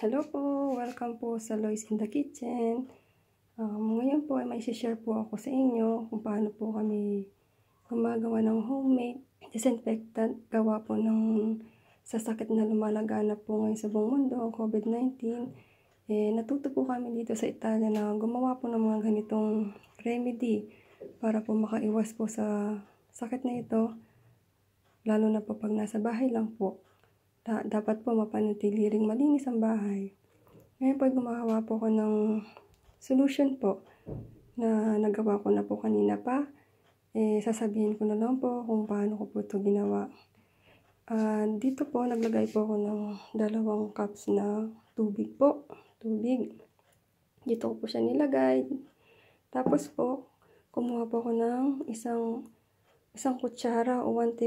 Hello po! Welcome po sa Lois in the Kitchen. Um, ngayon po ay may share po ako sa inyo kung paano po kami gumagawa ng homemade disinfectant gawa po ng sa sakit na lumalaganap po ngayon sa buong mundo, ang COVID-19. Eh, natuto po kami dito sa Italia na gumawa po ng mga ganitong remedy para po makaiwas po sa sakit na ito, lalo na po pag nasa bahay lang po. Da- dapat po mapanatili ring malinis ang bahay. Ngayon po, gumawa po ko ng solution po na nagawa ko na po kanina pa. Eh, sasabihin ko na lang po kung paano ko po ito ginawa. Uh, dito po, naglagay po ako ng dalawang cups na tubig po. Tubig. Dito ko po siya nilagay. Tapos po, kumuha po ako ng isang isang kutsara o 1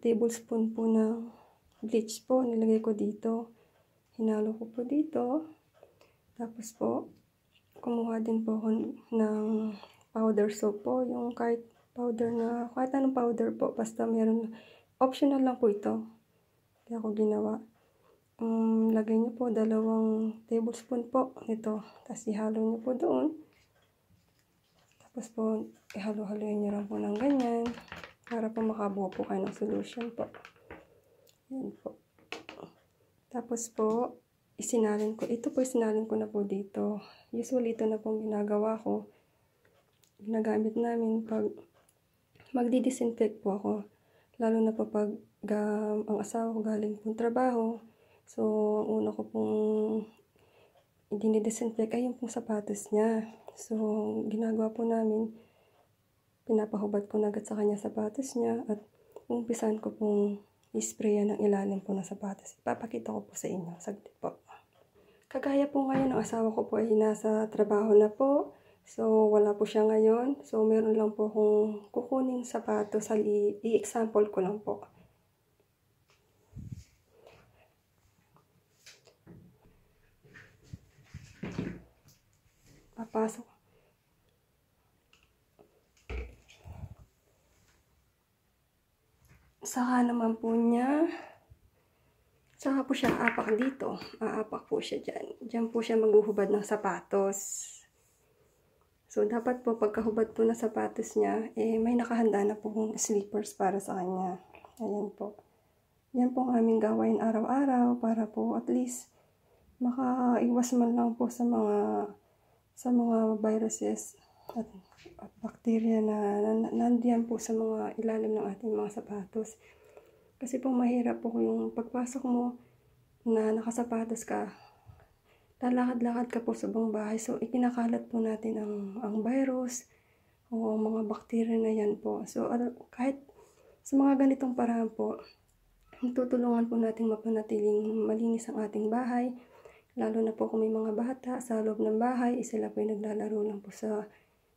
tablespoon po ng bleach po, nilagay ko dito. Hinalo ko po dito. Tapos po, kumuha din po ako ng powder soap po. Yung kahit powder na, kahit anong powder po, basta meron, optional lang po ito. Kaya ako ginawa. Um, lagay niyo po dalawang tablespoon po nito. Tapos ihalo niyo po doon. Tapos po, ihalo-haloyin niyo lang po ng ganyan para po makabuo po kayo ng solution po. Yan po. Tapos po, isinalin ko. Ito po isinalin ko na po dito. Usually ito na pong ginagawa ko. Ginagamit namin pag magdi-disinfect po ako. Lalo na po pag um, ang asawa ko galing pong trabaho. So, ang una ko pong dinidisinfect ay yung pong sapatos niya. So, ginagawa po namin, pinapahubad ko na agad sa kanya sapatos niya at umpisan ko pong ispray ng ilalim po ng sapatos. Ipapakita ko po sa inyo. Saglit po. Kagaya po ngayon, ang asawa ko po ay nasa trabaho na po. So, wala po siya ngayon. So, meron lang po akong kukunin sapatos. I-example ko lang po. Papasok saka naman po niya, saka po siya aapak dito. Aapak po siya dyan. Dyan po siya maghuhubad ng sapatos. So, dapat po pagkahubad po ng sapatos niya, eh, may nakahanda na po pong slippers para sa kanya. Ayan po. Yan po ang aming gawain araw-araw para po at least makaiwas man lang po sa mga sa mga viruses at, at bakterya na, na nandiyan po sa mga ilalim ng ating mga sapatos. Kasi po mahirap po yung pagpasok mo na nakasapatos ka, lalakad-lakad ka po sa buong bahay. So, ikinakalat po natin ang, ang virus o ang mga bakterya na yan po. So, kahit sa mga ganitong paraan po, tutulungan po natin mapanatiling malinis ang ating bahay. Lalo na po kung may mga bata sa loob ng bahay, sila po ay naglalaro lang po sa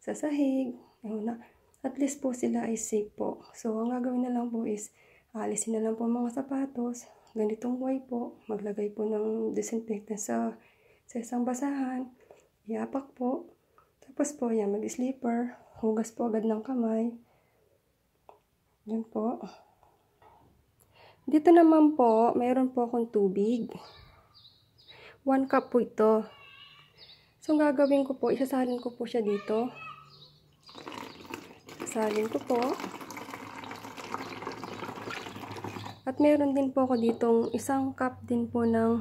sa sahig. Ayun na. At least po sila ay safe po. So, ang gagawin na lang po is, alisin na lang po mga sapatos. Ganitong way po. Maglagay po ng disinfectant sa, sa isang basahan. Iapak po. Tapos po, yan, mag-sleeper. Hugas po agad ng kamay. Yan po. Dito naman po, mayroon po akong tubig. One cup po ito. So, gagawin ko po, isasalin ko po siya dito sasalin ko po. At meron din po ako ditong isang cup din po ng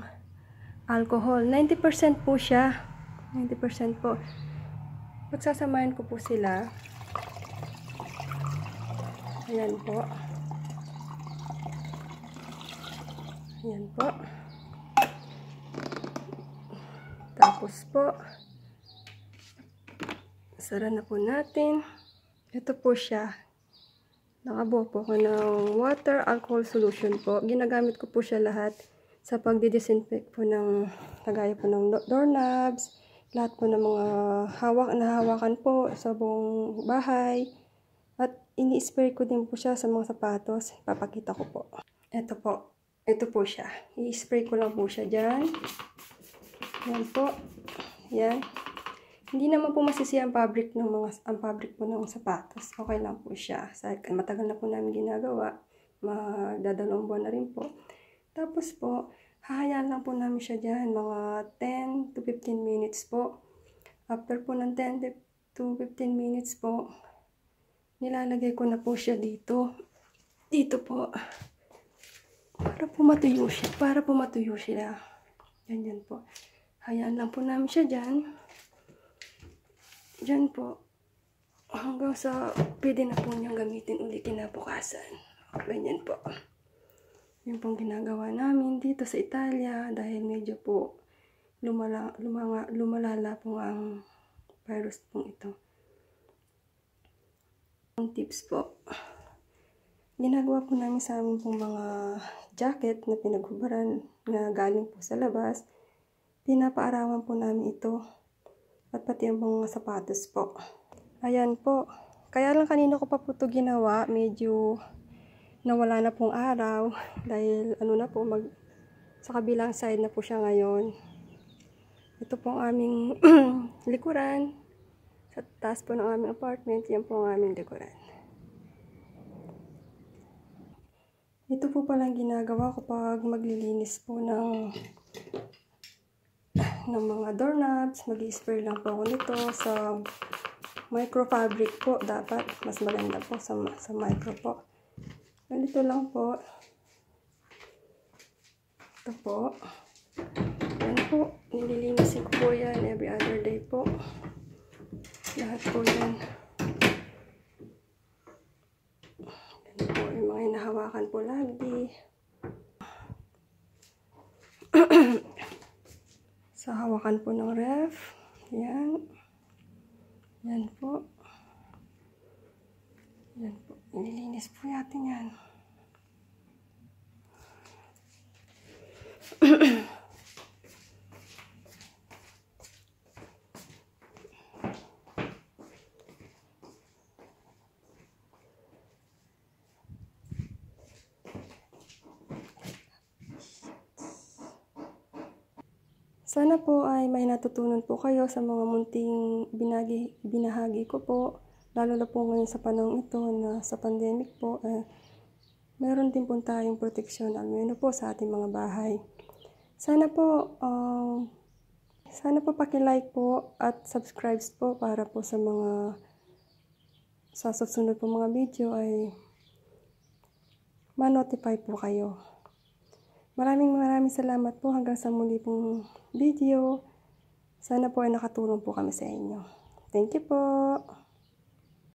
alcohol. 90% po siya. 90% po. Pagsasamahin ko po sila. Ayan po. Ayan po. Tapos po, sara na po natin. Ito po siya. Nakabuha po ako ng water alcohol solution po. Ginagamit ko po siya lahat sa pagdidisinfect po ng kagaya po ng doorknobs, lahat po ng mga hawak na hawakan po sa buong bahay. At ini-spray ko din po siya sa mga sapatos. Papakita ko po. Ito po. Ito po siya. I-spray ko lang po siya dyan. Yan po. Yan. Hindi naman po masisi ang fabric ng mga ang fabric po ng sapatos. Okay lang po siya. Sa matagal na po namin ginagawa. Magdadalawang buwan na rin po. Tapos po, hahayaan lang po namin siya diyan mga 10 to 15 minutes po. After po ng 10 to 15 minutes po, nilalagay ko na po siya dito. Dito po. Para po matuyo siya. Para po matuyo sila. Ganyan po. Hayaan lang po namin siya dyan. Diyan po, hanggang sa pwede na po niyang gamitin ulit kinabukasan. Ganyan po. Yung pong ginagawa namin dito sa Italia dahil medyo po lumala, lumanga, lumalala po ang virus pong ito. Ang tips po, ginagawa po namin sa amin pong mga jacket na pinaghubaran na galing po sa labas, pinapaarawan po namin ito at pati ang mga sapatos po. Ayan po. Kaya lang kanina ko pa po ito ginawa. Medyo nawala na pong araw. Dahil ano na po, mag, sa kabilang side na po siya ngayon. Ito po ang aming likuran. Sa taas po ng aming apartment, yan po ang aming likuran. Ito po palang ginagawa ko pag maglilinis po ng ng mga doorknobs. Mag-spray lang po ako nito sa micro fabric po. Dapat mas maganda po sa, sa micro po. Ganito lang po. Ito po. Yan po. Nililinisin ko po yan every other day po. Lahat po yan. Ganito po yung mga hinahawakan po lagi. So, hawakan po ng ref. Yan. Yan po. Yan po. Nililinis po natin yan. Sana po ay may natutunan po kayo sa mga munting binagi, binahagi ko po, lalo na po ngayon sa panahon ito na sa pandemic po, eh, meron din po tayong proteksyon, alam po, sa ating mga bahay. Sana po, uh, sana po pakilike po at subscribe po para po sa mga sa susunod po mga video ay ma-notify po kayo. Maraming maraming salamat po hanggang sa muli pong video. Sana po ay nakatulong po kami sa inyo. Thank you po!